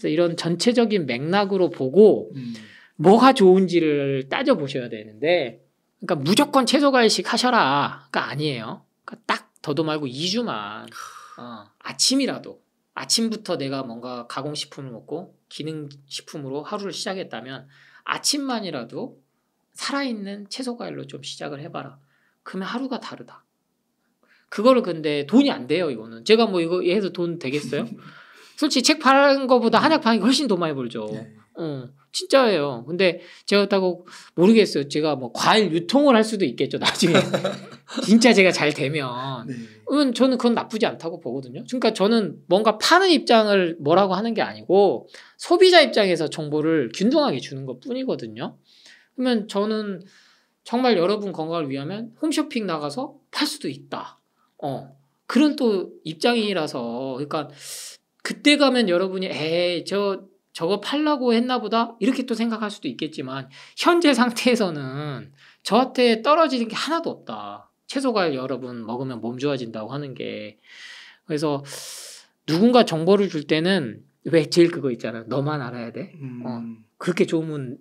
그래서 이런 전체적인 맥락으로 보고 음. 뭐가 좋은지를 따져 보셔야 되는데 그러니까 무조건 채소 과일식 하셔라가 아니에요. 그러니까 딱 더도 말고 2주만 어, 아침이라도 아침부터 내가 뭔가 가공식품을 먹고 기능식품으로 하루를 시작했다면 아침만이라도 살아있는 채소 과일로 좀 시작을 해봐라. 그러면 하루가 다르다. 그거를 근데 돈이 안 돼요 이거는 제가 뭐 이거 해서 돈 되겠어요? 솔직히 책 파는 것보다 음. 한약 파는 게 훨씬 돈 많이 벌죠. 네. 어, 진짜예요. 근데 제가 딱 모르겠어요. 제가 뭐 과일 유통을 할 수도 있겠죠. 나중에 네. 진짜 제가 잘 되면. 네. 그러면 저는 그건 나쁘지 않다고 보거든요. 그러니까 저는 뭔가 파는 입장을 뭐라고 하는 게 아니고 소비자 입장에서 정보를 균등하게 주는 것 뿐이거든요. 그러면 저는 정말 여러분 건강을 위하면 홈쇼핑 나가서 팔 수도 있다. 어. 그런 또 입장이라서 그러니까 그때 가면 여러분이 에이 저 저거 팔라고 했나 보다 이렇게 또 생각할 수도 있겠지만 현재 상태에서는 저한테 떨어지는 게 하나도 없다. 채소가 여러분 먹으면 몸 좋아진다고 하는 게 그래서 누군가 정보를 줄 때는 왜 제일 그거 있잖아. 너만 알아야 돼. 음. 어, 그렇게 좋으면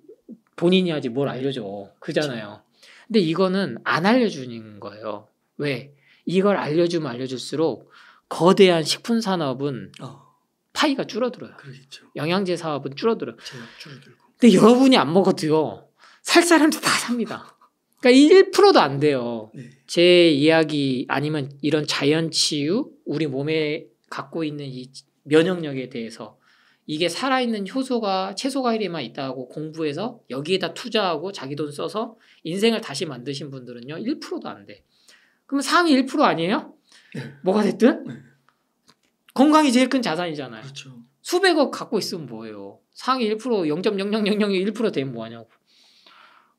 본인이 하지 뭘 알려줘. 그잖아요. 근데 이거는 안 알려주는 거예요. 왜? 이걸 알려주면 알려줄수록 거대한 식품 산업은 어. 파이가 줄어들어요. 그러죠 영양제 사업은 줄어들어. 줄어들고. 근데 여러분이 안 먹어도요. 살 사람들 다 삽니다. 그러니까 1%도 안 돼요. 네. 제 이야기 아니면 이런 자연 치유, 우리 몸에 갖고 있는 이 면역력에 대해서 이게 살아있는 효소가 채소과일에만 있다고 공부해서 여기에다 투자하고 자기 돈 써서 인생을 다시 만드신 분들은요 1%도 안 돼. 그럼 상위 1% 아니에요? 네. 뭐가 됐든 네. 건강이 제일 큰 자산이잖아요. 그렇죠. 수백억 갖고 있으면 뭐예요? 상위 1% 0 0 0 0 0 1 되면 뭐하냐고.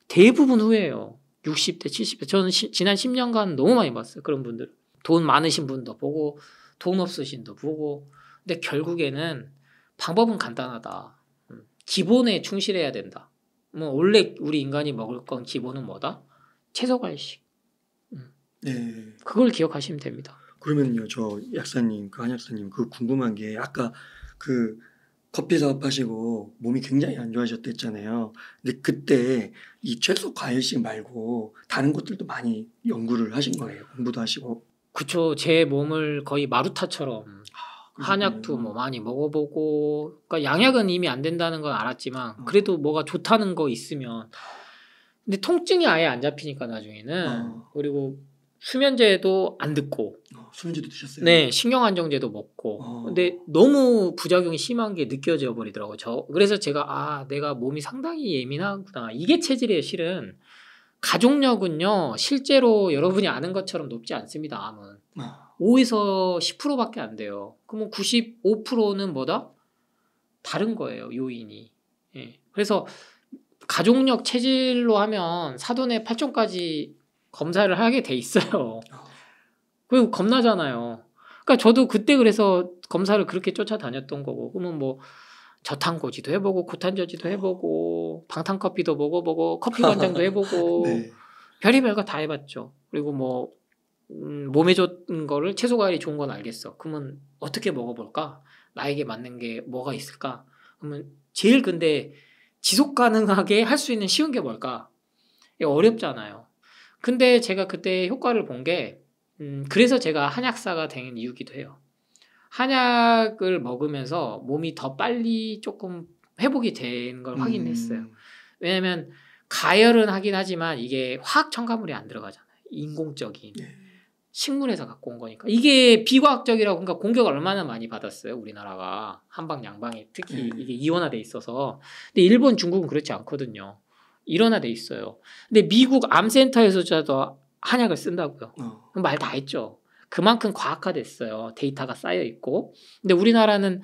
대부분 후회해요. 60대, 70대. 저는 시, 지난 10년간 너무 많이 봤어요. 그런 분들. 돈 많으신 분도 보고, 돈 없으신도 보고. 근데 결국에는 방법은 간단하다. 음, 기본에 충실해야 된다. 뭐, 원래 우리 인간이 먹을 건 기본은 뭐다? 채소 관식. 음. 네. 그걸 기억하시면 됩니다. 그러면요, 저 약사님, 그한 약사님, 그 궁금한 게 아까 그 커피 사업하시고 몸이 굉장히 안 좋아졌댔잖아요. 근데 그때 이 채소 과일식 말고 다른 것들도 많이 연구를 하신 거예요. 공부도 하시고. 그쵸. 제 몸을 거의 마루타처럼 아, 한약도 뭐 많이 먹어보고, 그러니까 양약은 이미 안 된다는 건 알았지만 어. 그래도 어. 뭐가 좋다는 거 있으면. 근데 통증이 아예 안 잡히니까 나중에는 어. 그리고 수면제도 안 듣고 어, 수면제도 드셨어요? 네, 신경안정제도 먹고. 어. 근데 너무 부작용이 심한 게 느껴져 버리더라고요. 저 그래서 제가 아, 내가 몸이 상당히 예민하구나. 이게 체질이에요, 실은. 가족력은요, 실제로 여러분이 아는 것처럼 높지 않습니다, 암은. 어. 아. 5에서 10%밖에 안 돼요. 그러면 95%는 뭐다? 다른 거예요, 요인이. 예. 그래서 가족력 체질로 하면 사돈의 8점까지 검사를 하게 돼 있어요. 아. 그리고 겁나잖아요. 그러니까 저도 그때 그래서 검사를 그렇게 쫓아다녔던 거고 그러면 뭐 저탄고지도 해보고 고탄저지도 해보고 방탄커피도 먹어보고 커피 관장도 해보고 네. 별의별 거 다 해봤죠. 그리고 뭐 음, 몸에 좋은 거를 채소 과일이 좋은 건 알겠어. 그러면 어떻게 먹어볼까? 나에게 맞는 게 뭐가 있을까? 그러면 제일 근데 지속 가능하게 할 수 있는 쉬운 게 뭘까? 어렵잖아요. 근데 제가 그때 효과를 본 게, 음, 그래서 제가 한약사가 된 이유기도 해요. 한약을 먹으면서 몸이 더 빨리 조금 회복이 된 걸 확인했어요. 음. 왜냐면 가열은 하긴 하지만 이게 화학 첨가물이 안 들어가잖아요. 인공적인. 네. 식물에서 갖고 온 거니까. 이게 비과학적이라고 그러니까 공격을 얼마나 많이 받았어요. 우리나라가 한방 양방에 특히 네. 이게 이원화돼 있어서. 근데 일본, 중국은 그렇지 않거든요. 일어나돼 있어요. 근데 미국 암센터에서조차도 한약을 쓴다고요. 어. 말다 했죠. 그만큼 과학화됐어요. 데이터가 쌓여 있고. 근데 우리나라는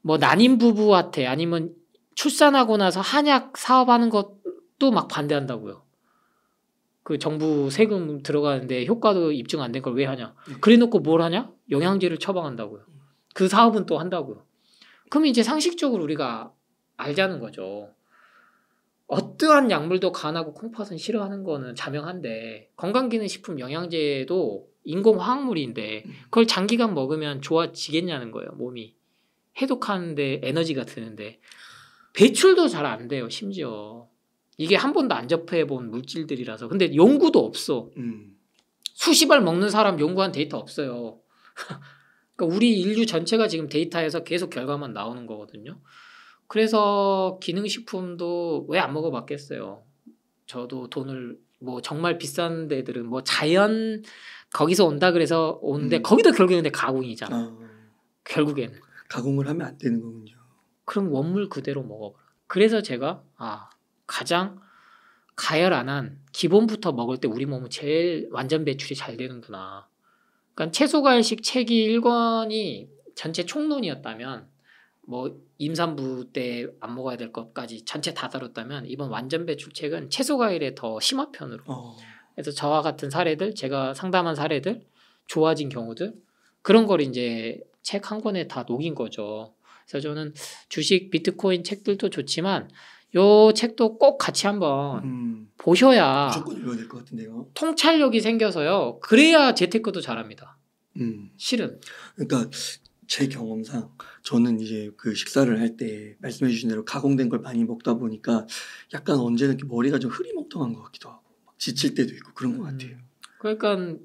뭐 난임 부부한테 아니면 출산하고 나서 한약 사업하는 것도 막 반대한다고요. 그 정부 세금 들어가는데 효과도 입증 안 된 걸 왜 하냐? 네. 그래놓고 뭘 하냐? 영양제를 처방한다고요. 그 사업은 또 한다고요. 그럼 이제 상식적으로 우리가 알자는 거죠. 어떠한 약물도 간하고 콩팥은 싫어하는 거는 자명한데 건강기능식품 영양제도 인공 화학물인데 음. 그걸 장기간 먹으면 좋아지겠냐는 거예요 몸이 해독하는데 에너지가 드는데 배출도 잘 안 돼요 심지어 이게 한 번도 안 접해본 물질들이라서 근데 연구도 없어 음. 수십알 먹는 사람 연구한 데이터 없어요 그러니까 우리 인류 전체가 지금 데이터에서 계속 결과만 나오는 거거든요 그래서 기능식품도 왜 안 먹어봤겠어요. 저도 돈을 뭐 정말 비싼 데들은 뭐 자연 거기서 온다 그래서 오는데 음. 거기도 결국에 는데 가공이잖아. 어. 결국엔 가공을 하면 안 되는 거군요. 그럼 원물 그대로 먹어봐. 그래서 제가 아 가장 가열 안 한 기본부터 먹을 때 우리 몸은 제일 완전 배출이 잘 되는구나. 그러니까 채소과일식 책이 1권이 전체 총론이었다면 뭐 임산부 때 안 먹어야 될 것까지 전체 다 다뤘다면 이번 완전 배출책은 채소 과일의 더 심화 편으로. 어. 그래서 저와 같은 사례들, 제가 상담한 사례들, 좋아진 경우들 그런 걸 이제 책 한 권에 다 녹인 거죠. 그래서 저는 주식, 비트코인 책들도 좋지만 요 책도 꼭 같이 한번 음, 보셔야 무조건 읽어야 될 것 같은데요. 통찰력이 생겨서요. 그래야 재테크도 잘합니다. 음. 실은. 그러니까 제 경험상 저는 이제 그 식사를 할 때 말씀해 주신 대로 가공된 걸 많이 먹다 보니까 약간 언제나 이렇게 머리가 좀 흐리멍텅한 것 같기도 하고 지칠 때도 있고 그런 것 음. 같아요. 음, 그러니까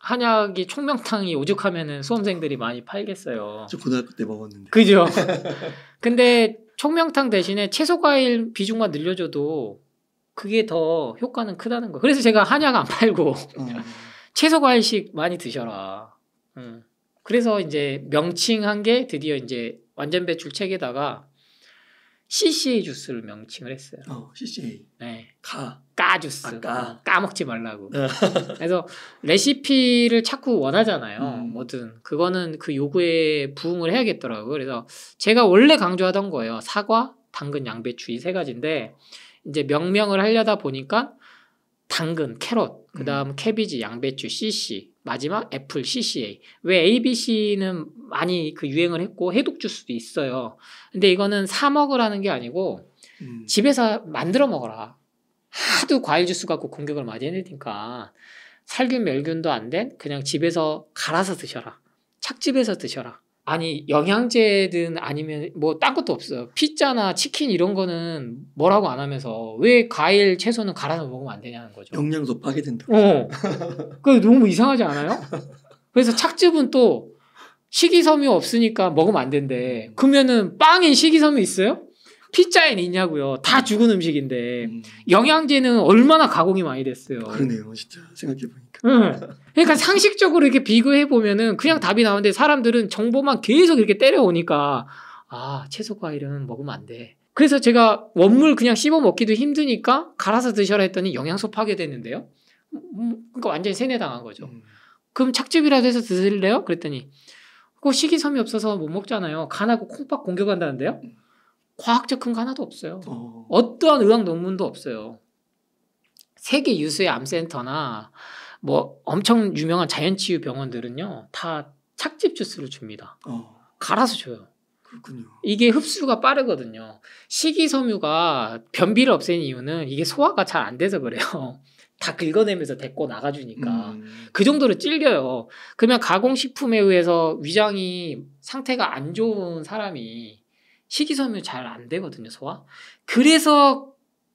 한약이 총명탕이 오죽하면은 수험생들이 많이 팔겠어요. 저 고등학교 때 먹었는데. 그죠. 근데 총명탕 대신에 채소 과일 비중만 늘려줘도 그게 더 효과는 크다는 거. 그래서 제가 한약 안 팔고 어. 채소 과일씩 많이 드셔라. 음. 그래서 이제 명칭한 게 드디어 이제 완전 배출 책에다가 CCA 주스를 명칭을 했어요. 어, CCA. 네. 가. 까 주스. 아, 까. 어, 까먹지 말라고. 네. 그래서 레시피를 자꾸 원하잖아요. 음. 뭐든. 그거는 그 요구에 부응을 해야겠더라고요. 그래서 제가 원래 강조하던 거예요. 사과, 당근, 양배추 이 세 가지인데 이제 명명을 하려다 보니까 당근, 캐럿 그 다음 음. 캐비지, 양배추, CC, 마지막 애플 CCA. 왜 ABC는 많이 그 유행을 했고 해독 주스도 있어요. 근데 이거는 사 먹으라는 게 아니고 음. 집에서 만들어 먹어라. 하도 과일 주스 갖고 공격을 많이 해내니까 살균 멸균도 안 된 그냥 집에서 갈아서 드셔라. 착집에서 드셔라. 아니 영양제든 아니면 뭐딴 것도 없어요. 피자나 치킨 이런 거는 뭐라고 안 하면서 왜 과일 채소는 갈아 서 먹으면 안 되냐는 거죠. 영양소 파괴된다. 어. 그 너무 이상하지 않아요? 그래서 착즙은 또 식이섬유 없으니까 먹으면 안 된대. 그러면은 빵엔 식이섬유 있어요? 피자엔 있냐고요. 다 죽은 음식인데 음. 영양제는 얼마나 가공이 많이 됐어요. 그러네요, 진짜 생각해보니. 그러니까 상식적으로 이렇게 비교해 보면은 그냥 답이 나오는데 사람들은 정보만 계속 이렇게 때려오니까 아 채소 과일은 먹으면 안 돼. 그래서 제가 원물 그냥 씹어 먹기도 힘드니까 갈아서 드셔라 했더니 영양소 파괴됐는데요. 음, 그러니까 완전히 세뇌당한 거죠. 음. 그럼 착즙이라도 해서 드실래요? 그랬더니 그 식이섬이 없어서 못 먹잖아요. 간하고 콩팥 공격한다는데요. 과학적 근거 하나도 없어요. 어. 떠한 의학 논문도 없어요. 세계 유수의 암센터나 뭐 엄청 유명한 자연치유 병원들은요 다 착즙 주스를 줍니다. 어. 갈아서 줘요. 그렇군요. 이게 흡수가 빠르거든요. 식이섬유가 변비를 없앤 이유는 이게 소화가 잘 안 돼서 그래요. 다 긁어내면서 데리고 나가주니까 음. 그 정도로 찔려요. 그러면 가공식품에 의해서 위장이 상태가 안 좋은 사람이 식이섬유 잘 안 되거든요, 소화. 그래서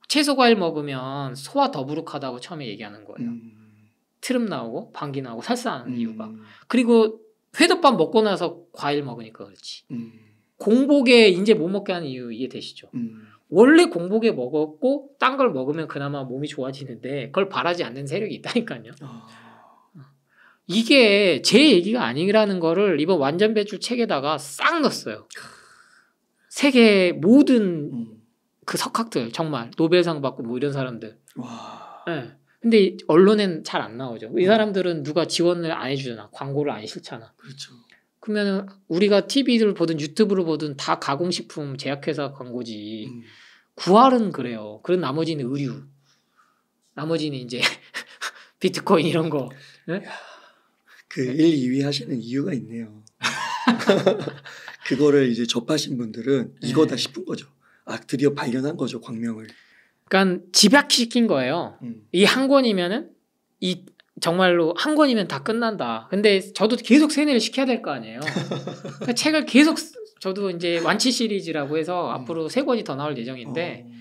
채소 과일 먹으면 소화 더부룩하다고 처음에 얘기하는 거예요. 음. 트름 나오고 방귀 나오고 살사하는 음. 이유가 그리고 회덮밥 먹고 나서 과일 먹으니까 그렇지 음. 공복에 이제 못 먹게 하는 이유 이해되시죠? 음. 원래 공복에 먹었고 딴 걸 먹으면 그나마 몸이 좋아지는데 그걸 바라지 않는 세력이 있다니까요. 어. 이게 제 얘기가 아니라는 거를 이번 완전 배출 책에다가 싹 넣었어요. 세계 모든 음. 그 석학들 정말 노벨상 받고 뭐 이런 사람들. 와. 네. 근데 언론엔 잘 안 나오죠. 이 음. 사람들은 누가 지원을 안 해주잖아. 광고를 안 실잖아. 그렇죠. 그러면 우리가 TV를 보든 유튜브를 보든 다 가공식품 제약회사 광고지. 음. 구할은 그래요. 그런 나머지는 의류. 나머지는 이제 비트코인 이런 거. 네? 그 1, 2위 하시는 이유가 있네요. 그거를 이제 접하신 분들은 네. 이거다 싶은 거죠. 아, 드디어 발견한 거죠, 광명을. 그러니까 집약시킨 거예요. 음. 이한 권이면은 이 정말로 한 권이면 다 끝난다. 근데 저도 계속 세뇌를 시켜야 될 거 아니에요. 그러니까 책을 계속 저도 이제 완치 시리즈라고 해서 음. 앞으로 음. 세 권이 더 나올 예정인데 어.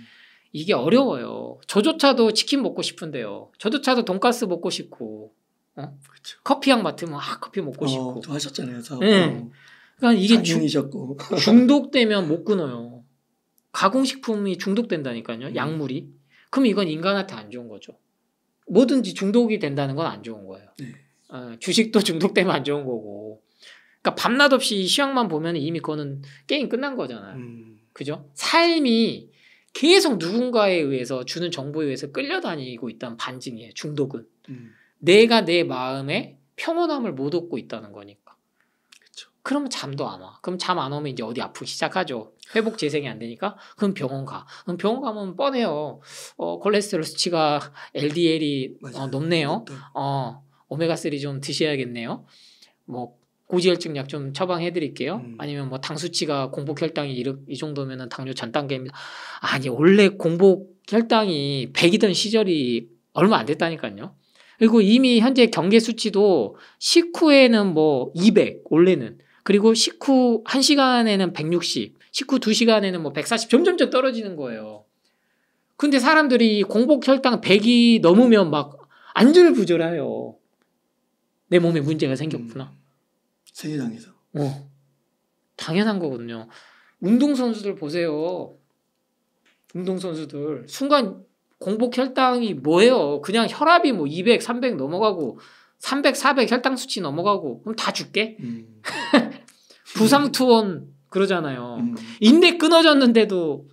이게 어려워요. 저조차도 치킨 먹고 싶은데요. 저조차도 돈가스 먹고 싶고 어? 커피향 맡으면 아 커피 먹고 어, 싶고 하셨잖아요. 네. 어. 그러니까 이게 중, 중독되면 못 끊어요. 가공식품이 중독된다니까요. 음. 약물이. 그럼 이건 인간한테 안 좋은 거죠. 뭐든지 중독이 된다는 건 안 좋은 거예요. 네. 어, 주식도 중독되면 안 좋은 거고. 그러니까 밤낮 없이 시황만 보면 이미 그거는 게임 끝난 거잖아요. 음. 그죠? 삶이 계속 누군가에 의해서 주는 정보에 의해서 끌려다니고 있다는 반증이에요. 중독은. 음. 내가 내 마음에 평온함을 못 얻고 있다는 거니까. 그러면 잠도 안 와. 그럼 잠 안 오면 이제 어디 아프기 시작하죠. 회복 재생이 안 되니까 그럼 병원 가. 그럼 병원 가면 뻔해요. 어, 콜레스테롤 수치가 LDL이 어, 높네요. 어, 오메가 3좀 드셔야겠네요. 뭐 고지혈증 약 좀 처방해 드릴게요. 음. 아니면 뭐 당수치가 공복 혈당이 이르, 이 정도면은 당뇨 전 단계입니다. 아니 원래 공복 혈당이 100이던 시절이 얼마 안 됐다니까요. 그리고 이미 현재 경계 수치도 식후에는 뭐 200, 원래는 그리고 식후 1시간에는 160, 식후 2시간에는 뭐 140, 점점점 떨어지는 거예요. 근데 사람들이 공복 혈당 100이 넘으면 막 안절부절해요. 내 몸에 문제가 생겼구나. 음. 세계장에서. 어. 당연한 거거든요. 운동선수들 보세요. 운동선수들. 순간 공복 혈당이 뭐예요? 그냥 혈압이 뭐 200, 300 넘어가고 300, 400 혈당 수치 넘어가고 그럼 다 줄게. 음. 부상 투혼 그러잖아요. 음. 인대 끊어졌는데도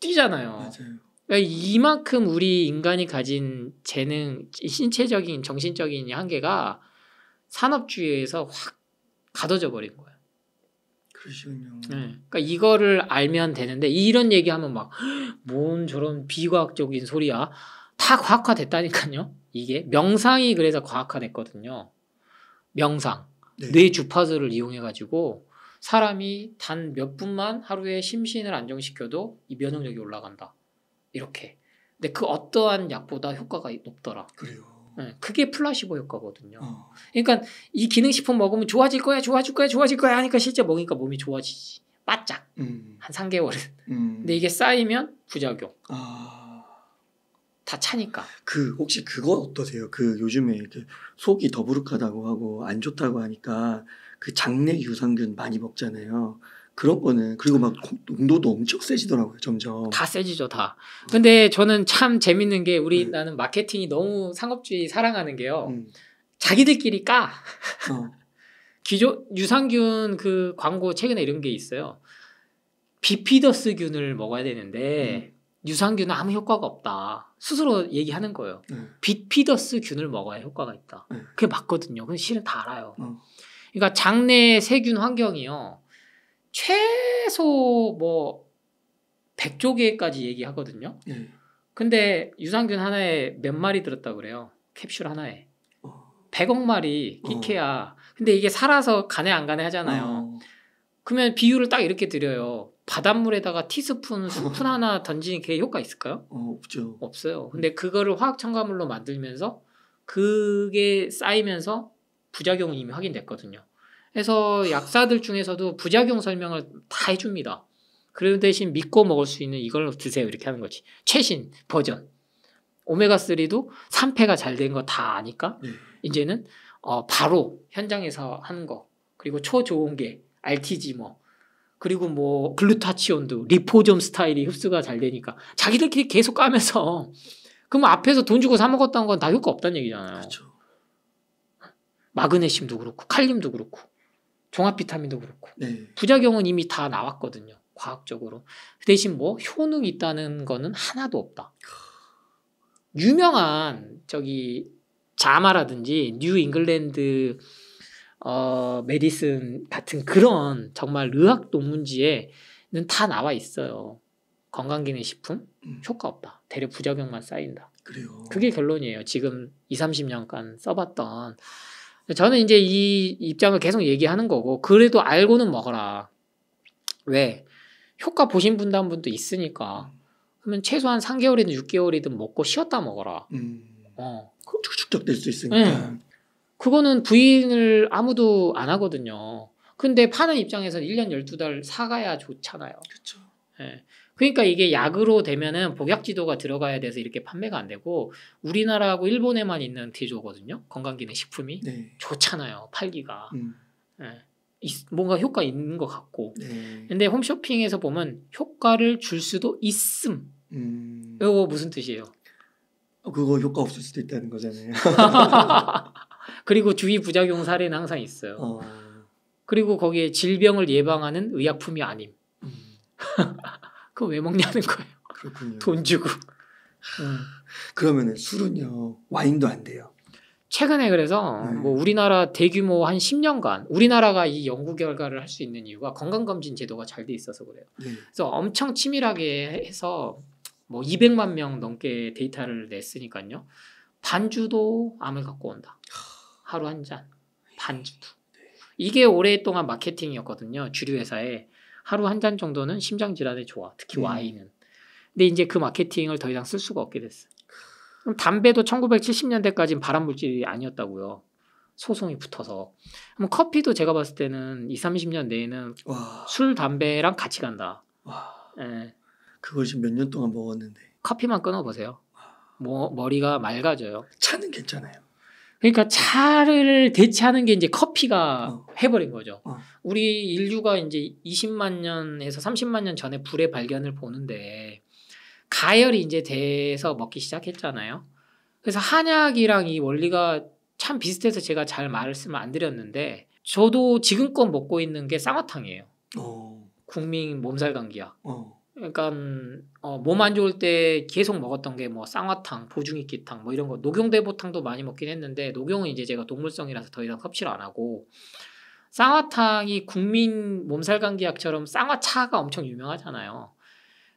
뛰잖아요. 맞아요. 그러니까 이만큼 우리 인간이 가진 재능, 신체적인, 정신적인 한계가 산업주의에서 확 가둬져 버린 거예요. 그러시군요. 네. 그러니까 이거를 알면 되는데 이런 얘기하면 막 뭔 저런 비과학적인 소리야. 다 과학화됐다니까요. 이게 명상이 그래서 과학화됐거든요. 명상. 네. 뇌 주파수를 이용해 가지고 사람이 단 몇 분만 하루에 심신을 안정시켜도 이 면역력이 올라간다. 이렇게. 근데 그 어떠한 약보다 효과가 높더라. 그래요. 예, 그게 플라시보 효과거든요. 어. 그러니까 이 기능식품 먹으면 좋아질 거야, 좋아질 거야, 좋아질 거야 하니까 실제 먹으니까 몸이 좋아지지. 바짝. 음. 한 3개월은. 음. 근데 이게 쌓이면 부작용. 아. 다 차니까. 그 혹시 그거 어떠세요? 그 요즘에 속이 더부룩하다고 하고 안 좋다고 하니까 그 장내 유산균 많이 먹잖아요. 그런 거는 그리고 막 농도도 엄청 세지더라고요 점점 다 세지죠 다 근데 저는 참 재밌는 게 우리 네. 나는 마케팅이 너무 상업주의 사랑하는 게요 음. 자기들끼리 까 어. 기존 유산균 그 광고 최근에 이런 게 있어요 비피더스균을 먹어야 되는데 음. 유산균은 아무 효과가 없다. 스스로 얘기하는 거예요. 네. 비피더스 균을 먹어야 효과가 있다. 네. 그게 맞거든요. 근데 실은 다 알아요. 어. 그러니까 장내 세균 환경이요. 최소 뭐 100조 개까지 얘기하거든요. 네. 근데 유산균 하나에 몇 마리 들었다 그래요. 캡슐 하나에. 어. 100억 마리 끼케야. 어. 근데 이게 살아서 가네 안 가네 하잖아요. 어. 그러면 비율을 딱 이렇게 드려요. 바닷물에다가 티스푼, 스푼 하나 던지는 게 효과 있을까요? 어, 없죠. 없어요. 근데 그거를 화학 첨가물로 만들면서 그게 쌓이면서 부작용이 이미 확인됐거든요. 그래서 약사들 중에서도 부작용 설명을 다 해줍니다. 그런 대신 믿고 먹을 수 있는 이걸로 드세요. 이렇게 하는 거지. 최신 버전. 오메가3도 산패가 잘 된 거 다 아니까 네. 이제는 어, 바로 현장에서 하는 거. 그리고 초좋은게 RTG 뭐 그리고 뭐 글루타치온도 리포점 스타일이 흡수가 잘 되니까 자기들끼리 계속 까면서 그럼 앞에서 돈 주고 사 먹었다는 건 다 효과 없다는 얘기잖아요. 그렇죠. 마그네슘도 그렇고 칼륨도 그렇고 종합 비타민도 그렇고 네. 부작용은 이미 다 나왔거든요. 과학적으로 대신 뭐 효능 있다는 거는 하나도 없다. 유명한 저기 자마라든지 뉴 잉글랜드 어, 메디슨 같은 그런 정말 의학 논문지에는 다 나와 있어요. 건강기능식품 음. 효과 없다. 대려 부작용만 쌓인다. 그래요. 그게 결론이에요. 지금 2, 30년간 써봤던 저는 이제 이 입장을 계속 얘기하는 거고 그래도 알고는 먹어라. 왜? 효과 보신 분단 분도 있으니까. 음. 그러면 최소한 3개월이든 6개월이든 먹고 쉬었다 먹어라. 음. 어. 축적될 수 있으니까. 응. 네. 그거는 부인을 아무도 안 하거든요. 근데 파는 입장에서는 1년 12달 사가야 좋잖아요. 그렇죠. 예. 그러니까 이게 약으로 되면은 복약 지도가 들어가야 돼서 이렇게 판매가 안 되고 우리나라하고 일본에만 있는 티조거든요 건강기능 식품이 네. 좋잖아요. 팔기가. 음. 예. 뭔가 효과 있는 것 같고. 네. 근데 홈쇼핑에서 보면 효과를 줄 수도 있음. 음. 이거 무슨 뜻이에요? 어, 그거 효과 없을 수도 있다는 거잖아요. 그리고 주위 부작용 사례는 항상 있어요. 어. 그리고 거기에 질병을 예방하는 의약품이 아님. 음. 그거 왜 먹냐는 거예요. 그렇군요. 돈 주고. 음. 그러면 술은요 와인도 안 돼요. 최근에 그래서 네. 뭐 우리나라 대규모 한 10년간 우리나라가 이 연구 결과를 할 수 있는 이유가 건강검진 제도가 잘 돼 있어서 그래요. 네. 그래서 엄청 치밀하게 해서 뭐 200만 명 넘게 데이터를 냈으니까요. 반주도 암을 갖고 온다. 하루 한 잔, 반 주도. 네. 이게 오랫동안 마케팅이었거든요. 주류 회사에 하루 한 잔 정도는 심장 질환에 좋아. 특히 음. 와인은. 근데 이제 그 마케팅을 더 이상 쓸 수가 없게 됐어 그럼 담배도 1970년대까지는 발암 물질이 아니었다고요. 소송이 붙어서. 그럼 커피도 제가 봤을 때는 20, 30년 내에는 와. 술, 담배랑 같이 간다. 와. 예. 그걸 지금 몇년 동안 먹었는데. 커피만 끊어 보세요. 뭐 머리가 맑아져요. 차는 괜찮아요. 그러니까 차를 대체하는 게 이제 커피가 어. 해버린 거죠. 어. 우리 인류가 이제 20만 년에서 30만 년 전에 불의 발견을 보는데 가열이 이제 돼서 먹기 시작했잖아요. 그래서 한약이랑 이 원리가 참 비슷해서 제가 잘 말씀을 안 드렸는데 저도 지금껏 먹고 있는 게 쌍화탕이에요. 어. 국민 몸살 감기약. 어. 그러니까 음, 어, 몸 안 좋을 때 계속 먹었던 게 뭐 쌍화탕, 보중이끼탕 뭐 이런 거 녹용대보탕도 많이 먹긴 했는데 녹용은 이제 제가 동물성이라서 더 이상 섭취를 안 하고 쌍화탕이 국민 몸살감기약처럼 쌍화차가 엄청 유명하잖아요.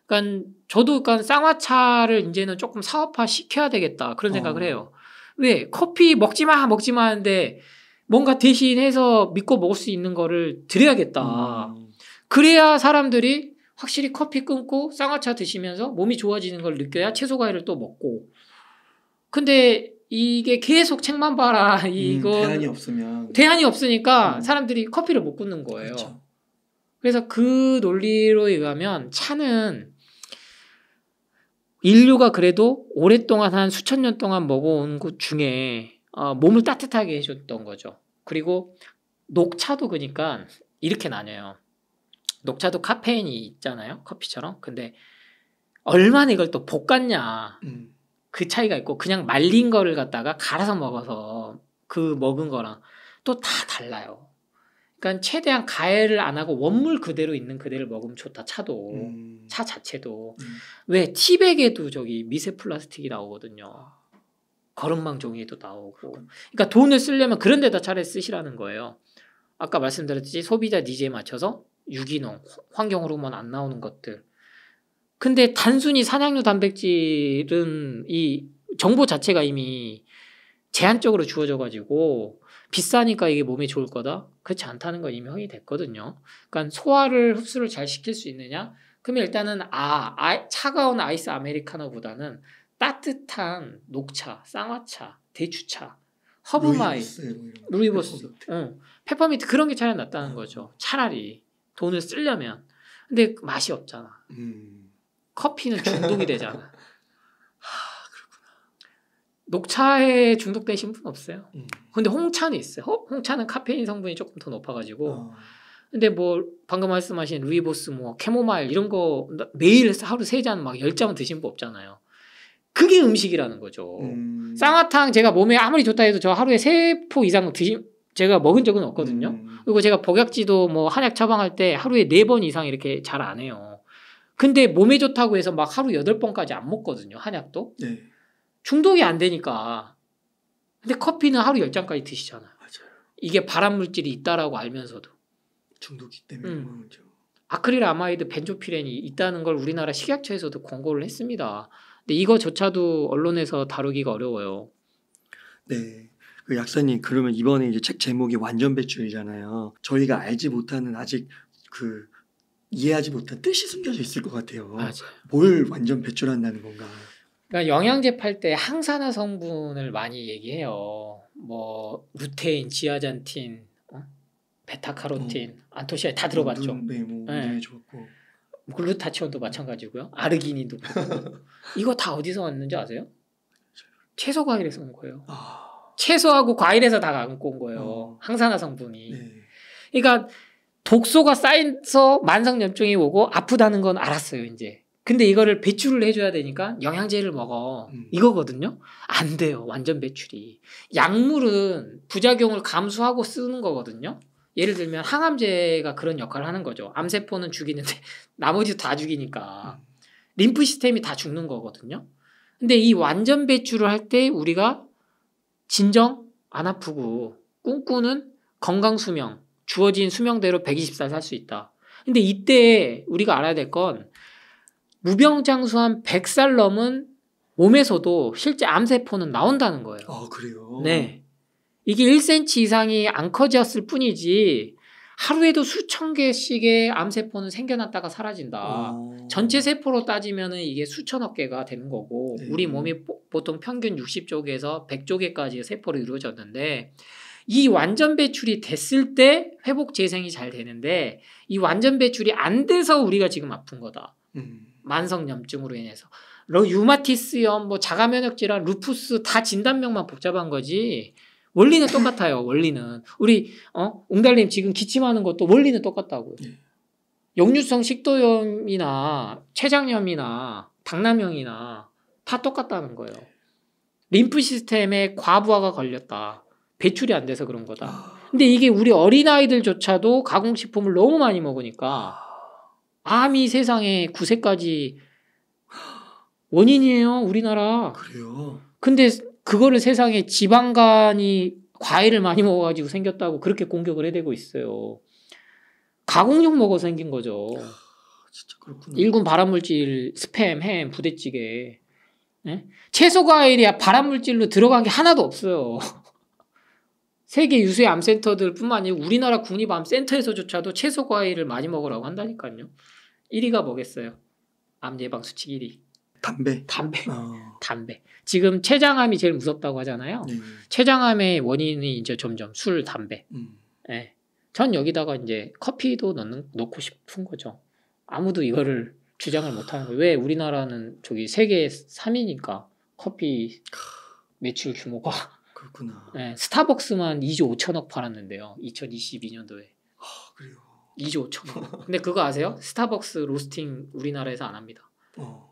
그러니까 저도 그러니까 쌍화차를 이제는 조금 사업화 시켜야 되겠다 그런 생각을 어. 해요. 왜 커피 먹지 마 먹지 마 하는데 뭔가 대신해서 믿고 먹을 수 있는 거를 드려야겠다. 음. 그래야 사람들이 확실히 커피 끊고 쌍화차 드시면서 몸이 좋아지는 걸 느껴야 채소 과일을 또 먹고. 근데 이게 계속 책만 봐라 이거 음, 대안이 없으면 대안이 없으니까 음. 사람들이 커피를 못 끊는 거예요. 그렇죠. 그래서 그 논리로 의하면 차는 인류가 그래도 오랫동안 한 수천 년 동안 먹어온 것 중에 어, 몸을 따뜻하게 해줬던 거죠. 그리고 녹차도 그니까 이렇게 나뉘어요. 녹차도 카페인이 있잖아요. 커피처럼. 근데 얼마나 이걸 또 볶았냐. 음. 그 차이가 있고 그냥 말린 거를 갖다가 갈아서 먹어서 그 먹은 거랑 또 다 달라요. 그러니까 최대한 가해를 안 하고 원물 그대로 있는 그대로 먹으면 좋다 차도 음. 차 자체도 음. 왜 티백에도 저기 미세 플라스틱이 나오거든요 거름망 종이에도 나오고 그 그러니까 돈을 쓰려면 그런 데다 차라리 쓰시라는 거예요 아까 말씀드렸듯이 소비자 니즈에 맞춰서 유기농, 환경 호르몬 안 나오는 것들. 근데 단순히 사냥류 단백질은 이 정보 자체가 이미 제한적으로 주어져 가지고 비싸니까 이게 몸에 좋을 거다. 그렇지 않다는 건 이미 확인됐거든요. 이 그러니까 소화를 흡수를 잘 시킬 수 있느냐? 그러면 일단은 아, 아 차가운 아이스 아메리카노보다는 따뜻한 녹차, 쌍화차, 대추차, 허브마이, 루이보스, 뭐 루이보스 페퍼미트. 응. 페퍼미트 그런 게 차라리 낫다는 거죠. 차라리 돈을 쓰려면. 근데 그 맛이 없잖아. 음. 커피는 중독이 되잖아. 하, 그렇구나. 녹차에 중독되신 분 없어요. 음. 근데 홍차는 있어요. 홍차는 카페인 성분이 조금 더 높아가지고. 어. 근데 뭐 방금 말씀하신 루이보스 뭐 캐모마일 이런 거 매일 하루 세 잔 막 열 잔 드신 분 없잖아요. 그게 음식이라는 거죠. 음. 쌍화탕 제가 몸에 아무리 좋다 해도 저 하루에 세포 이상 드시, 제가 먹은 적은 없거든요. 음. 그리고 제가 복약지도 뭐 한약 처방할 때 하루에 네 번 이상 이렇게 잘 안 해요. 근데 몸에 좋다고 해서 막 하루 여덟 번까지 안 먹거든요. 한약도. 네. 중독이 안 되니까. 근데 커피는 하루 열잔까지 드시잖아요. 맞아요. 이게 발암 물질이 있다라고 알면서도. 중독이 때문에 음. 그런 아크릴아마이드 벤조피렌이 있다는 걸 우리나라 식약처에서도 권고를 했습니다. 근데 이거조차도 언론에서 다루기가 어려워요. 네. 그 약사님 그러면 이번에 이제 책 제목이 완전 배출이잖아요. 저희가 알지 못하는 아직 그 이해하지 못한 뜻이 숨겨져 있을 것 같아요. 맞아요. 뭘 완전 배출한다는 건가? 그러니까 영양제 팔 때 항산화 성분을 많이 얘기해요. 뭐 루테인, 지아잔틴, 어? 베타카로틴, 어, 안토시아다 들어봤죠. 뭐 네, 뭐, 네, 좋고. 뭐 글루타치온도 마찬가지고요. 아르기닌도 이거 다 어디서 왔는지 아세요? 채소 과일에서 온 거예요. 아... 채소하고 과일에서 다 안고 온 거예요. 어. 항산화 성분이. 네. 그러니까 독소가 쌓여서 만성염증이 오고 아프다는 건 알았어요, 이제. 근데 이거를 배출을 해줘야 되니까 영양제를 먹어. 음. 이거거든요? 안 돼요, 완전 배출이. 약물은 부작용을 감수하고 쓰는 거거든요? 예를 들면 항암제가 그런 역할을 하는 거죠. 암세포는 죽이는데 나머지도 다 죽이니까. 음. 림프 시스템이 다 죽는 거거든요? 근데 이 완전 배출을 할 때 우리가 진정 안 아프고 꿈꾸는 건강 수명, 주어진 수명대로 120살 살 수 있다. 근데 이때 우리가 알아야 될 건 무병장수한 100살 넘은 몸에서도 실제 암세포는 나온다는 거예요. 아, 그래요? 네. 이게 1cm 이상이 안 커졌을 뿐이지 하루에도 수천 개씩의 암세포는 생겨났다가 사라진다. 오. 어. 전체 세포로 따지면은 이게 수천억 개가 되는 거고 네. 우리 몸이 보통 평균 60조개에서 100조개까지의 세포로 이루어졌는데 이 완전 배출이 됐을 때 회복 재생이 잘 되는데 이 완전 배출이 안 돼서 우리가 지금 아픈 거다. 음. 만성 염증으로 인해서. 러 유마티스염, 뭐 자가면역 질환, 루푸스 다 진단명만 복잡한 거지. 원리는 똑같아요. 음. 원리는 우리 어 웅달님 지금 기침하는 것도 원리는 똑같다고요. 역류성 예. 식도염이나 췌장염이나 당남염이나 다 똑같다는 거예요. 림프 시스템에 과부하가 걸렸다. 배출이 안 돼서 그런 거다. 아. 근데 이게 우리 어린아이들조차도 가공식품을 너무 많이 먹으니까 아. 암이 세상에 9세까지 원인이에요. 우리나라. 그래요. 근데 그거를 세상에 지방간이 과일을 많이 먹어가지고 생겼다고 그렇게 공격을 해대고 있어요. 가공용 먹어 생긴 거죠. 아, 진짜 그렇군요. 일군 발암물질, 스팸, 햄, 부대찌개. 네? 채소 과일이야 발암물질로 들어간 게 하나도 없어요. 세계 유수의 암센터들뿐만 아니라 우리나라 국립암센터에서조차도 채소 과일을 많이 먹으라고 한다니까요. 1위가 뭐겠어요? 암 예방 수칙 1위. 담배. 담배. 어... 담배. 지금 췌장암이 제일 무섭다고 하잖아요. 네. 췌장암의 원인이 이제 점점 술, 담배. 음. 네. 전 여기다가 이제 커피도 넣는, 넣고 싶은 거죠. 아무도 이거를 주장을 못 하는 거예요. 왜 우리나라는 저기 세계 3위니까 커피 매출 규모가. 그렇구나. 네, 스타벅스만 2조 5천억 팔았는데요. 2022년도에. 아, 그래요. 2조 5천억. 근데 그거 아세요? 스타벅스 로스팅 우리나라에서 안 합니다. 어.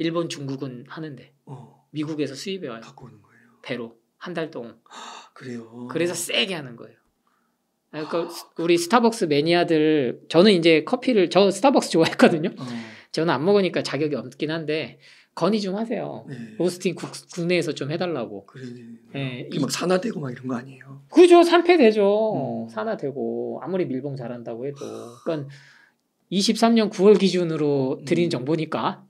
일본, 중국은 하는데 어. 미국에서 수입해 와요. 갖고 오는 거예요. 배로 한 달 동안. 그래요. 그래서 세게 하는 거예요. 그러니까 우리 스타벅스 매니아들 저는 이제 커피를 저 스타벅스 좋아했거든요. 어. 저는 안 먹으니까 자격이 없긴 한데 건의 좀 하세요. 네. 로스팅 국, 국내에서 좀 해달라고. 그래. 네. 예, 막 산화되고 막 이런 거 아니에요? 그죠. 산패되죠. 음. 산화되고 아무리 밀봉 잘한다고 해도. 그러니까 23년 9월 기준으로 드린 음. 정보니까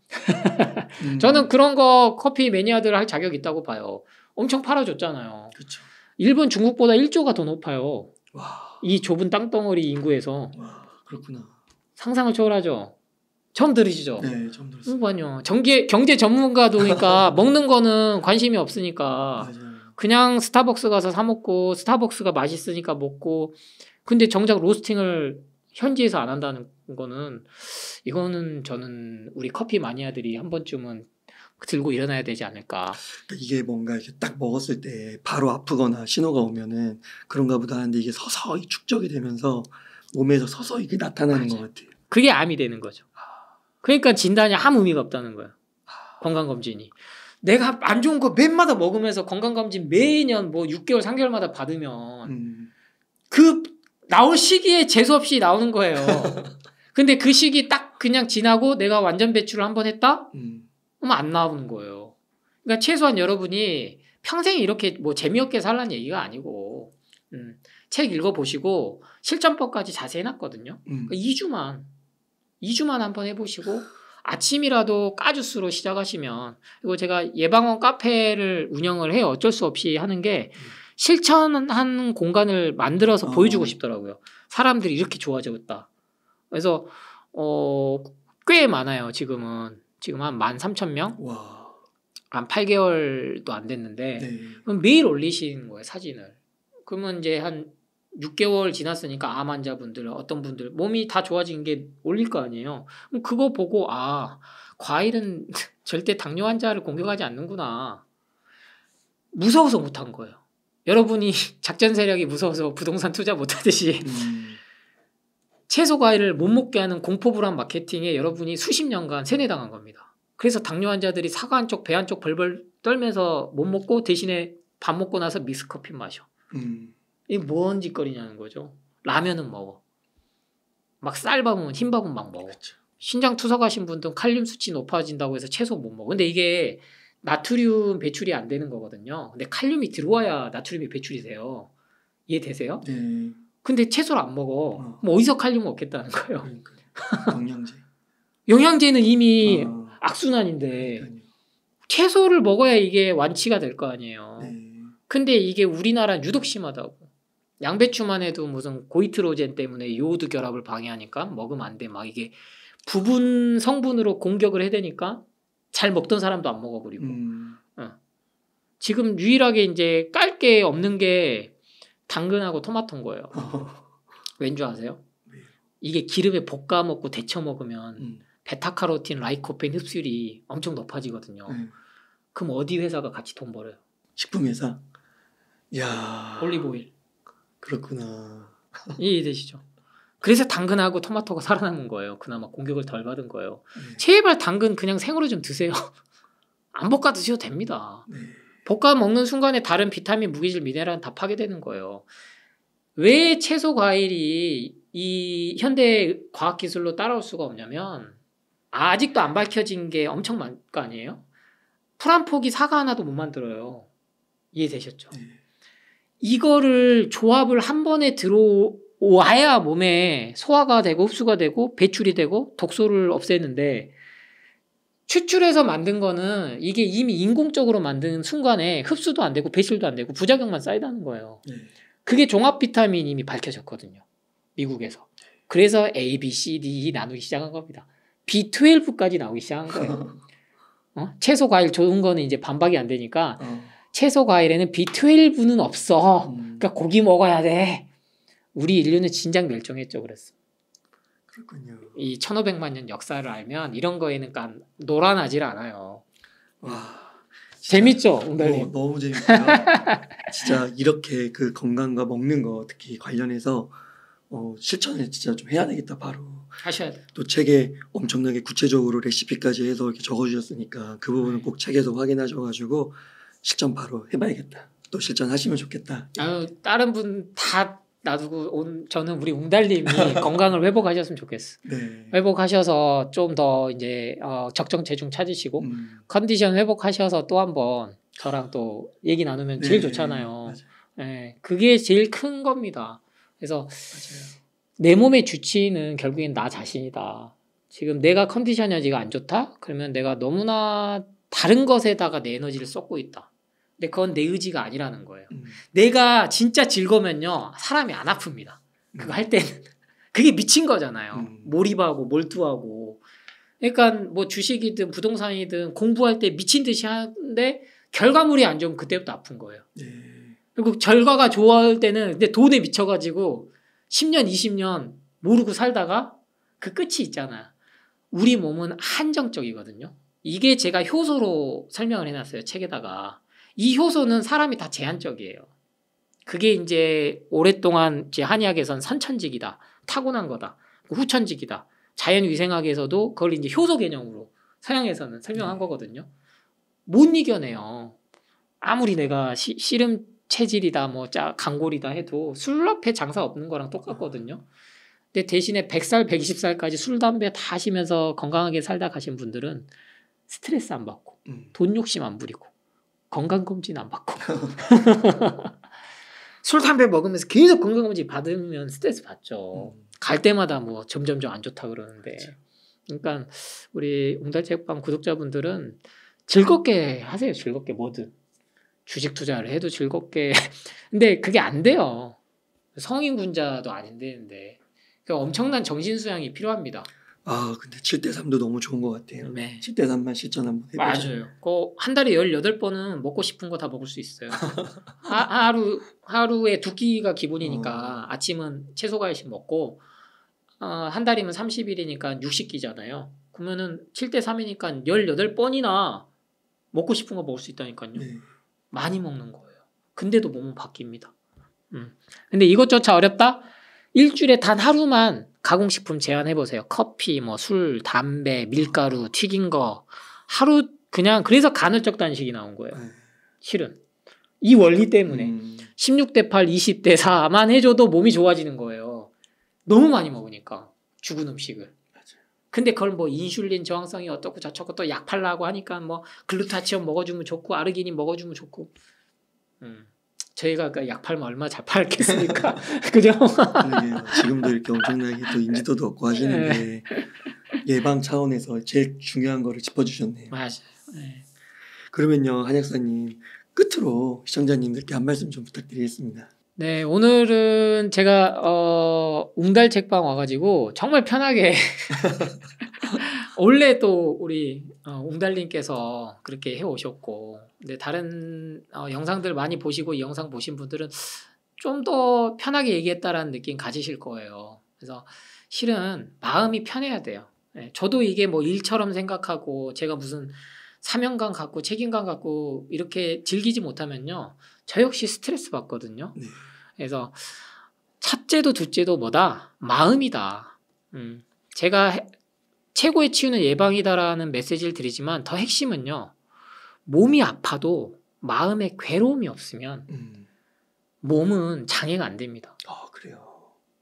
음. 저는 그런 거 커피 매니아들 할 자격 있다고 봐요. 엄청 팔아줬잖아요. 그쵸. 일본 중국보다 1조가 더 높아요. 와. 이 좁은 땅덩어리 인구에서. 와, 그렇구나. 상상을 초월하죠. 처음 들으시죠? 네, 처음 들었어요. 그니요 정기, 경제 전문가도니까 먹는 거는 관심이 없으니까. 맞아요. 그냥 스타벅스 가서 사 먹고 스타벅스가 맛있으니까 먹고 근데 정작 로스팅을 현지에서 안 한다는 거는 이거는 저는 우리 커피 마니아들이 한 번쯤은 들고 일어나야 되지 않을까. 그러니까 이게 뭔가 이렇게 딱 먹었을 때 바로 아프거나 신호가 오면은 그런가 보다 하는데 이게 서서히 축적이 되면서 몸에서 서서히 이게 나타나는 맞아것 같아요. 그게 암이 되는 거죠. 아. 그러니까 진단이 아무 의미가 없다는 거예요. 아. 건강검진이. 내가 안 좋은 거 맨마다 먹으면서 건강검진 매년 뭐 6개월, 3개월마다 받으면 음. 그 나올 시기에 재수 없이 나오는 거예요. 근데 그 시기 딱 그냥 지나고 내가 완전 배출을 한 번 했다? 음. 그러안 나오는 거예요. 그러니까 최소한 여러분이 평생 이렇게 뭐 재미없게 살라는 얘기가 아니고, 음, 책 읽어보시고, 실전법까지 자세히 해놨거든요. 음. 그러니까 2주만, 2주만 한 번 해보시고, 아침이라도 까주스로 시작하시면, 그리고 제가 예방원 카페를 운영을 해요. 어쩔 수 없이 하는 게, 음. 실천한 공간을 만들어서 어. 보여주고 싶더라고요. 사람들이 이렇게 좋아졌다. 져 그래서 어, 꽤 많아요. 지금은 지금 한 만 삼천 명. 와. 한 8개월도 안 됐는데 네. 그럼 매일 올리신 거예요 사진을. 그러면 이제 한 6개월 지났으니까 암 환자분들 어떤 분들 몸이 다 좋아진 게 올릴 거 아니에요. 그럼 그거 보고 아 과일은 절대 당뇨 환자를 공격하지 않는구나. 무서워서 못한 거예요. 여러분이 작전 세력이 무서워서 부동산 투자 못하듯이 채소 과일을 못 먹게 하는 공포 불안 마케팅에 여러분이 수십 년간 세뇌당한 겁니다. 그래서 당뇨 환자들이 사과 한쪽 배 한쪽 벌벌 떨면서 못 먹고 대신에 밥 먹고 나서 미스커피 마셔. 음. 이게 뭔 짓거리냐는 거죠. 라면은 먹어. 막 쌀밥은 흰밥은 막 먹어. 그쵸. 그렇죠. 신장 투석하신 분들은 칼륨 수치 높아진다고 해서 채소 못 먹어. 근데 이게 나트륨 배출이 안 되는 거거든요. 근데 칼륨이 들어와야 나트륨이 배출이 돼요. 이해되세요? 네. 근데 채소를 안 먹어. 어. 뭐 어디서 칼륨을 얻겠다는 거예요. 그러니까. 영양제. 영양제는 이미 어. 악순환인데 그러니까 채소를 먹어야 이게 완치가 될 거 아니에요. 네. 근데 이게 우리나라 유독 심하다고. 양배추만 해도 무슨 고이트로젠 때문에 요오드 결합을 방해하니까 먹으면 안 돼. 막 이게 부분 성분으로 공격을 해야되니까 잘 먹던 사람도 안 먹어 버리고 음. 어. 지금 유일하게 이제 깔게 없는 게 당근하고 토마토인 거예요. 왠 줄 아세요? 네. 이게 기름에 볶아 먹고 데쳐 먹으면 음. 베타카로틴, 라이코펜 흡수율이 엄청 높아지거든요. 음. 그럼 어디 회사가 같이 돈 벌어요? 식품 회사. 야. 올리브오일. 그렇구나. 이해되시죠? 그래서 당근하고 토마토가 살아남은 거예요. 그나마 공격을 덜 받은 거예요. 네. 제발 당근 그냥 생으로 좀 드세요. 안 볶아 드셔도 됩니다. 네. 볶아 먹는 순간에 다른 비타민, 무기질, 미네랄은 다 파괴되는 거예요. 왜 채소 과일이 이 현대 과학 기술로 따라올 수가 없냐면 아직도 안 밝혀진 게 엄청 많을 거 아니에요? 풀한 포기 사과 하나도 못 만들어요. 이해되셨죠? 네. 이거를 조합을 한 번에 들어 와야 몸에 소화가 되고 흡수가 되고 배출이 되고 독소를 없애는데 추출해서 만든 거는 이게 이미 인공적으로 만든 순간에 흡수도 안 되고 배출도 안 되고 부작용만 쌓이다는 거예요. 네. 그게 종합 비타민 이미 밝혀졌거든요. 미국에서. 그래서 A, B, C, D, E 나누기 시작한 겁니다. B12까지 나오기 시작한 거예요. 어? 채소 과일 좋은 거는 이제 반박이 안 되니까 어. 채소 과일에는 B12는 없어. 음. 그러니까 고기 먹어야 돼. 우리 인류는 진작 멸종했죠 그랬어. 그렇군요. 이 1500만 년 역사를 알면 이런 거에는 깐 노란하질 않아요. 와. 재밌죠, 웅달님. 너무 재밌고요. 진짜 이렇게 그 건강과 먹는 거 특히 관련해서 어, 실천을 진짜 좀 해야 되겠다 바로. 하셔야 돼. 또 책에 엄청나게 구체적으로 레시피까지 해서 이렇게 적어주셨으니까 그 부분은 네. 꼭 책에서 확인하셔가지고 실천 바로 해봐야겠다. 또 실천하시면 좋겠다. 아 다른 분다 놔두고 온 저는 우리 웅달님이 건강을 회복하셨으면 좋겠어. 네. 회복하셔서 좀 더 이제 어, 적정 체중 찾으시고 음. 컨디션 회복하셔서 또 한번 저랑 또 얘기 나누면 제일 네. 좋잖아요. 네, 네, 그게 제일 큰 겁니다. 그래서 맞아요. 내 몸의 주치는 결국엔 나 자신이다. 지금 내가 컨디션이 아직 안 좋다? 그러면 내가 너무나 다른 것에다가 내 에너지를 쏟고 있다. 근데 그건 내 의지가 아니라는 거예요. 음. 내가 진짜 즐거면요 사람이 안 아픕니다. 그거 음. 할 때는 그게 미친 거잖아요. 음. 몰입하고 몰두하고. 그러니까 뭐 주식이든 부동산이든 공부할 때 미친 듯이 하는데 결과물이 안 좋으면 그때부터 아픈 거예요. 네. 그리고 결과가 좋아할 때는 근데 돈에 미쳐가지고 10년, 20년 모르고 살다가 그 끝이 있잖아. 우리 몸은 한정적이거든요. 이게 제가 효소로 설명을 해놨어요. 책에다가. 이 효소는 사람이 다 제한적이에요. 그게 이제 오랫동안 이제 한의학에선 선천직이다. 타고난 거다. 뭐 후천직이다. 자연위생학에서도 그걸 이제 효소 개념으로 서양에서는 설명한 네. 거거든요. 못 이겨내요. 아무리 내가 시, 씨름 체질이다, 뭐, 짜, 강골이다 해도 술 앞에 장사 없는 거랑 똑같거든요. 근데 대신에 100살, 120살까지 술, 담배 다 하시면서 건강하게 살다 가신 분들은 스트레스 안 받고, 음. 돈 욕심 안 부리고, 건강검진 안 받고. 술, 담배 먹으면서 계속 건강검진 받으면 스트레스 받죠. 음. 갈 때마다 뭐 점점점 안 좋다 그러는데. 그치. 그러니까 우리 웅달책방 구독자분들은 즐겁게 하세요. 즐겁게 뭐든. 주식 투자를 해도 즐겁게. 근데 그게 안 돼요. 성인 군자도 안 되는데. 그러니까 엄청난 정신 수양이 필요합니다. 아, 근데 7대3도 너무 좋은 것 같아요. 네. 7대3만 실전 한번 해보자. 맞아요. 그한 달에 18번은 먹고 싶은 거 다 먹을 수 있어요. 하, 하루, 하루에 두 끼가 기본이니까 어. 아침은 채소 과일씩 먹고, 어, 한 달이면 30일이니까 60끼잖아요. 그러면은 7대3이니까 18번이나 먹고 싶은 거 먹을 수 있다니까요. 네. 많이 먹는 거예요. 근데도 몸은 바뀝니다. 음. 근데 이것조차 어렵다? 일주일에 단 하루만 가공식품 제한해보세요. 커피, 뭐, 술, 담배, 밀가루, 튀긴 거. 하루, 그냥, 그래서 간헐적 단식이 나온 거예요. 네. 실은. 이 원리 때문에. 음. 16대 8, 20대 4만 해줘도 몸이 좋아지는 거예요. 너무 많이 먹으니까. 죽은 음식을. 근데 그걸 뭐 인슐린 저항성이 어떻고 저쩌고 또 약 팔라고 하니까 뭐 글루타치온 먹어주면 좋고 아르기닌 먹어주면 좋고. 음. 저희가 그 약 팔면 얼마 잘 팔겠습니까? 그죠? 지금도 이렇게 엄청나게 또 인지도도 얻고 하시는데 네. 예방 차원에서 제일 중요한 거를 짚어주셨네요. 맞아요. 네. 그러면요, 한약사님 끝으로 시청자님들께 한 말씀 좀 부탁드리겠습니다. 네, 오늘은 제가 어 웅달 책방 와가지고 정말 편하게 원래 또 우리 어, 웅달님께서 그렇게 해오셨고 근데 다른 어, 영상들 많이 보시고 이 영상 보신 분들은 좀 더 편하게 얘기했다라는 느낌 가지실 거예요. 그래서 실은 마음이 편해야 돼요. 예, 저도 이게 뭐 일처럼 생각하고 제가 무슨 사명감 갖고 책임감 갖고 이렇게 즐기지 못하면요. 저 역시 스트레스 받거든요. 네. 그래서 첫째도 둘째도 뭐다? 마음이다. 음, 제가 최고의 치유는 예방이다라는 메시지를 드리지만 더 핵심은요. 몸이 아파도 마음에 괴로움이 없으면 음. 몸은 장애가 안 됩니다. 아, 그래요.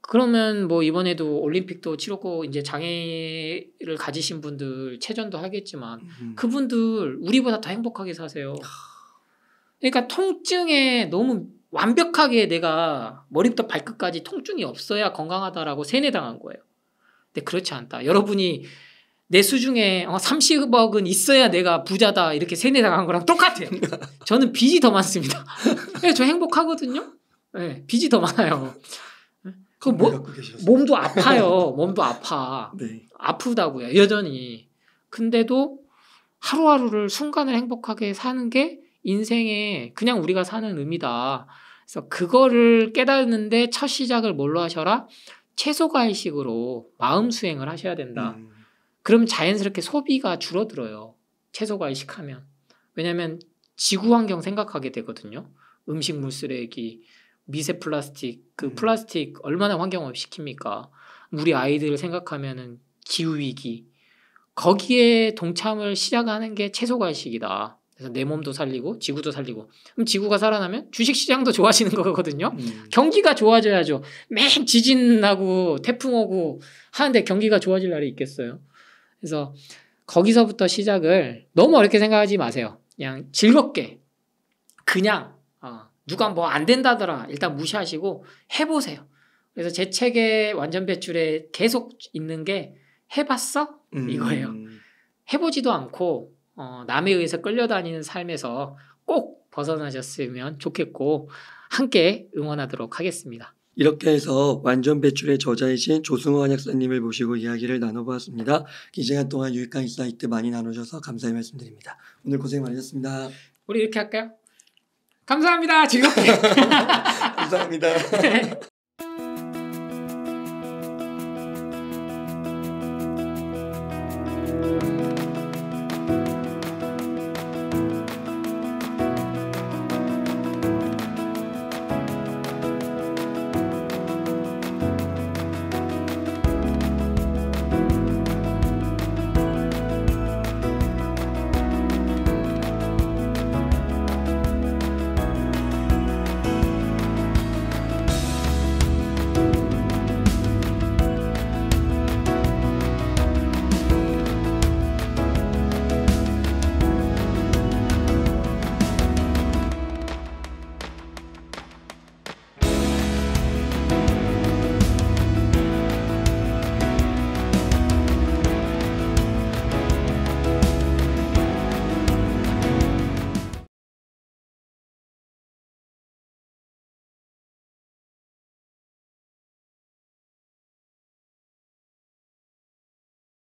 그러면 뭐 이번에도 올림픽도 치렀고 이제 장애를 가지신 분들 체전도 하겠지만 음. 그분들 우리보다 더 행복하게 사세요. 그러니까 통증에 너무 완벽하게 내가 머리부터 발끝까지 통증이 없어야 건강하다라고 세뇌당한 거예요. 근데 네, 그렇지 않다. 여러분이 내 수중에 어, 30억은 있어야 내가 부자다 이렇게 세뇌당한 거랑 똑같아요. 저는 빚이 더 많습니다. 네, 저 행복하거든요. 네, 빚이 더 많아요. 그 뭐, 몸도 아파요. 몸도 아파. 네. 아프다고요. 여전히. 근데도 하루하루를 순간을 행복하게 사는 게인생에 그냥 우리가 사는 의미다. 그래서 그거를 깨닫는데 첫 시작을 뭘로 하셔라? 최소가의식으로 마음 수행을 하셔야 된다. 음. 그럼 자연스럽게 소비가 줄어들어요. 최소가의식하면. 왜냐하면 지구 환경 생각하게 되거든요. 음식물 쓰레기, 미세 플라스틱, 그 음. 플라스틱 얼마나 환경오시킵니까 우리 아이들 생각하면은 기후 위기 거기에 동참을 시작하는 게 최소가식이다. 그래서 내 몸도 살리고 지구도 살리고 그럼 지구가 살아나면 주식시장도 좋아지는 거거든요 음. 경기가 좋아져야죠 맨지진나고 태풍 오고 하는데 경기가 좋아질 날이 있겠어요 그래서 거기서부터 시작을 너무 어렵게 생각하지 마세요 그냥 즐겁게 그냥 어, 누가 뭐 안 된다더라 일단 무시하시고 해보세요 그래서 제 책의 완전 배출에 계속 있는 게 해봤어 음. 이거예요 해보지도 않고 어, 남에 의해서 끌려다니는 삶에서 꼭 벗어나셨으면 좋겠고 함께 응원하도록 하겠습니다. 이렇게 해서 완전 배출의 저자이신 조승호 한약사님을 모시고 이야기를 나눠보았습니다. 이 시간 동안 유익한 인사이트 많이 나눠셔서 감사의 말씀드립니다. 오늘 고생 많으셨습니다. 우리 이렇게 할까요? 감사합니다. 즐겁게. 감사합니다.